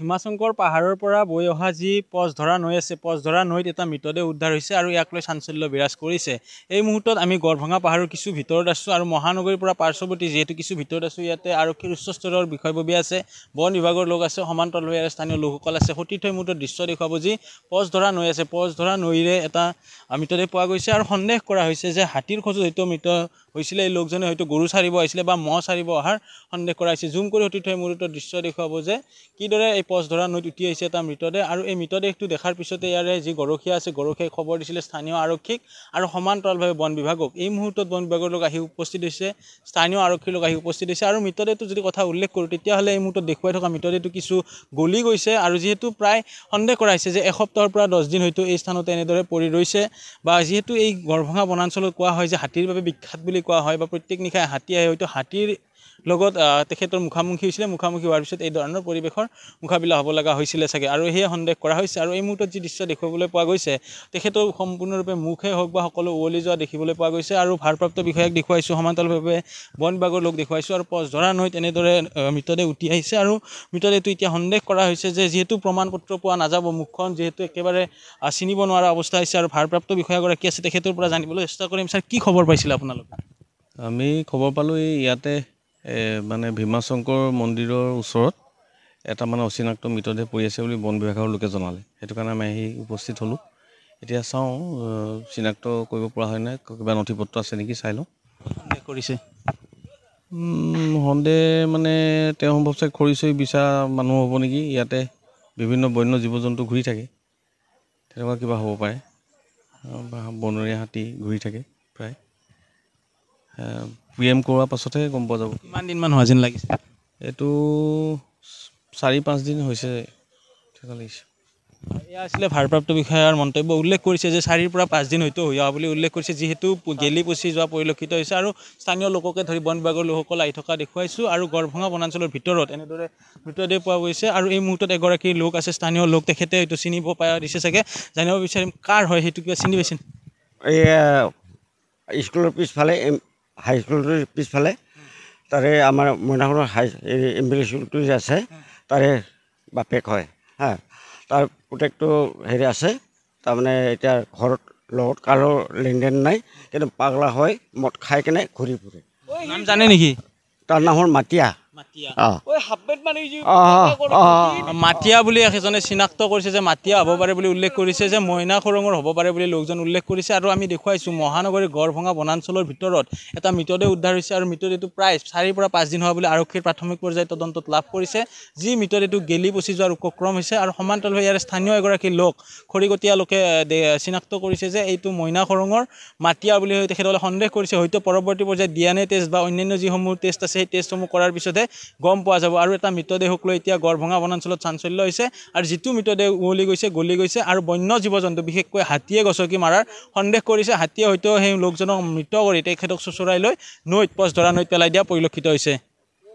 ভীমাশংকৰ পাহাৰৰ পৰা বৈ অহা যি পচ ধৰা নৈ আছে পচ ধৰা নৈত এটা মৃতদেহ উদ্ধাৰ হৈছে আৰু ইয়াক লৈ চাঞ্চল্য বিৰাজ কৰিছে এই মুহূৰ্তত আমি গড়ভঙা পাহাৰৰ কিছু ভিতৰত আছোঁ আৰু মহানগৰীৰ পৰা পাৰ্শ্বৱৰ্তী যিহেতু কিছু ভিতৰত আছোঁ ইয়াতে আৰক্ষীৰ উচ্চস্তৰৰ বিষয়ববী আছে বন বিভাগৰ লোক আছে সমান্তৰলৈ আৰু স্থানীয় লোকসকল আছে সতীৰ্থ মুহূৰ্তত দৃশ্য দেখুৱাব যি পচ ধৰা নৈ আছে পচ ধৰা নৈৰে এটা মৃতদেহ পোৱা গৈছে আৰু সন্দেহ কৰা হৈছে যে হাতীৰ খোজত হয়তো মৃত হৈছিলে এই লোকজনে হয়তো গৰু চাৰিব আহিছিলে বা ম'হ চাৰিব অহাৰ সন্দেহ কৰা হৈছে জুম কৰি সতীৰ্থ মূৰত দৃশ্য দেখুৱাব যে কিদৰে এই পচ ধৰা নৈত উঠি আহিছে এটা মৃতদেহ আৰু এই মৃতদেহটো দেখাৰ পিছতে ইয়াৰে যি গৰখীয়া আছে গৰখীয়াই খবৰ দিছিলে স্থানীয় আৰক্ষীক আৰু সমান্তৰালভাৱে বন বিভাগক এই মুহূৰ্তত বন বিভাগৰ লোক আহি উপস্থিত হৈছে স্থানীয় আৰক্ষীৰ লোক আহি উপস্থিত হৈছে আৰু মৃতদেহটো যদি কথা উল্লেখ কৰোঁ তেতিয়াহ'লে এই মুহূৰ্তত দেখুৱাই থকা মৃতদেহটো কিছু গলি গৈছে আৰু যিহেতু প্ৰায় সন্দেহ কৰা হৈছে যে এসপ্তাহৰ পৰা দহ দিন হয়তো এই স্থানতে এনেদৰে পৰি ৰৈছে বা যিহেতু এই গৰভঙা বনাঞ্চলত কোৱা হয় যে হাতীৰ বাবে বিখ্যাত বুলি কোৱা হয় বা প্ৰত্যেক নিশাই হাতী আহে হয়তো হাতীৰ লগত তেখেতৰ মুখামুখি হৈছিলে মুখামুখি হোৱাৰ পিছত এই ধৰণৰ পৰিৱেশৰ মোকাবিলা হ'ব লগা হৈছিলে চাগে আৰু সেয়ে সন্দেহ কৰা হৈছে আৰু এই মুহূৰ্তত যি দৃশ্য দেখিবলৈ পোৱা গৈছে তেখেতৰ সম্পূৰ্ণৰূপে মুখে হওক বা সকলো উৱলি যোৱা দেখিবলৈ পোৱা গৈছে আৰু ভাৰপ্ৰাপ্ত বিষয়াক দেখুৱাইছোঁ সমান্তৰালভাৱে বন বিভাগৰ লোক দেখুৱাইছোঁ আৰু ধৰা নৈ তেনেদৰে মৃতদেহ উঠি আহিছে আৰু মৃতদেহটো এতিয়া সন্দেহ কৰা হৈছে যে যিহেতু প্ৰমাণ পত্ৰ পোৱা নাযাব মুখখন যিহেতু একেবাৰে চিনিব নোৱাৰা অৱস্থা হৈছে আৰু ভাৰপ্ৰাপ্ত বিষয়াগৰাকী আছে তেখেতৰ পৰা জানিবলৈ চেষ্টা কৰিম ছাৰ কি খবৰ পাইছিলে আপোনালোকে আমি খবৰ পালোঁ এই ইয়াতে মানে ভীমাশংকৰ মন্দিৰৰ ওচৰত এটা মানে অচিনাক্ত মৃতদেহ পৰি আছে বুলি বন বিভাগৰ লোকে জনালে সেইটো কাৰণে আমি আহি উপস্থিত হ'লোঁ এতিয়া চাওঁ চিনাক্ত কৰিব পৰা হয় নাই কিবা নথি পত্ৰ আছে নেকি চাই লওঁ সন্দেহ কৰিছে সন্দেহ মানে তেওঁ সম্ভৱ চাগে খৰি চৰি বিচৰা মানুহ হ'ব নেকি ইয়াতে বিভিন্ন বন্য জীৱ জন্তু ঘূৰি থাকে তেনেকুৱা কিবা হ'ব পাৰে বনৰীয়া হাতী ঘূৰি থাকে প্ৰায় পি এম কৰোৱাৰ পাছতহে গম পোৱা যাব কিমান দিনমান হোৱা যেন লাগিছে এইটো চাৰি পাঁচদিন হৈছে থকা এয়া আছিলে ভাৰপ্ৰাপ্ত বিষয়াৰ মন্তব্য উল্লেখ কৰিছে যে চাৰিৰ পৰা পাঁচদিন হয়তো হৈ বুলি উল্লেখ কৰিছে যিহেতু গেলি পচি যোৱা পৰিলক্ষিত হৈছে আৰু স্থানীয় লোককে ধৰি বন বিভাগৰ লোকসকল আহি থকা দেখুৱাইছোঁ আৰু গড়ভঙা বনাঞ্চলৰ ভিতৰত এনেদৰে মৃতদেহ পোৱা গৈছে আৰু এই মুহূৰ্তত এগৰাকী লোক আছে স্থানীয় লোক তেখেতে হয়তো চিনিব পাই দিছে চাগে জানিব বিচাৰিম কাৰ হয় সেইটো কিবা চিনি পাইছে এয়া স্কুলৰ পিছফালে হাইস্কুলটোৰ পিছফালে তাৰে আমাৰ মইনাসুৰৰ হাই এই এম্বুলেঞ্চ স্কুলটো যে আছে তাৰে বাপেক হয় হা তাৰ পুতেকটো হেৰি আছে তাৰমানে এতিয়া ঘৰত লগত কাৰো লেনদেন নাই কিন্তু পাগলা হয় মদ খাই কেনে ঘূৰি ফুৰে নাম জানে নেকি তাৰ নাম হ'ল মাতিয়া মাটিয়া বুলি সেইজনে চিনাক্ত কৰিছে যে মাটিয়া হ'ব পাৰে বুলি উল্লেখ কৰিছে যে মইনা খৰঙৰ হ'ব পাৰে বুলি লোকজন উল্লেখ কৰিছে আৰু আমি দেখুৱাইছোঁ মহানগৰীৰ ভঙা বনাঞ্চলৰ ভিতৰত এটা মৃতদেহ উদ্ধাৰ হৈছে আৰু মৃতদেহটো প্ৰায় চাৰিৰ পৰা পাঁচ দিন হোৱা বুলি আৰক্ষীৰ প্ৰাথমিক পৰ্যায় তদন্তত লাভ কৰিছে যি মৃতদেহটো গেলি পচি যোৱাৰ উপক্ৰম হৈছে আৰু সমান্তৰালভাৱে ইয়াৰে স্থানীয় এগৰাকী লোক খৰিকটীয়া লোকে চিনাক্ত কৰিছে যে এইটো মইনা খৰঙৰ মাটিয়া বুলি তেখেতসকলে সন্দেহ কৰিছে হয়তো পৰৱৰ্তী পৰ্যায়ত ডি এন এ টেষ্ট বা অন্যান্য যিসমূহ টেষ্ট আছে সেই টেষ্টসমূহ কৰাৰ পিছতহে আচলতে গম পোৱা যাব আৰু এটা মৃতদেহক লৈ এতিয়া গড়ভঙা বনাঞ্চলত চাঞ্চল্য হৈছে আৰু যিটো মৃতদেহ উঙলি গৈছে গলি গৈছে আৰু বন্য জীৱ জন্তু বিশেষকৈ হাতীয়ে গছকি মাৰাৰ সন্দেহ কৰিছে হাতীয়ে হয়তো সেই লোকজনক মৃত কৰি তেখেতক চোঁচৰাই লৈ নৈত পচ ধৰা নৈত পেলাই দিয়া পৰিলক্ষিত হৈছে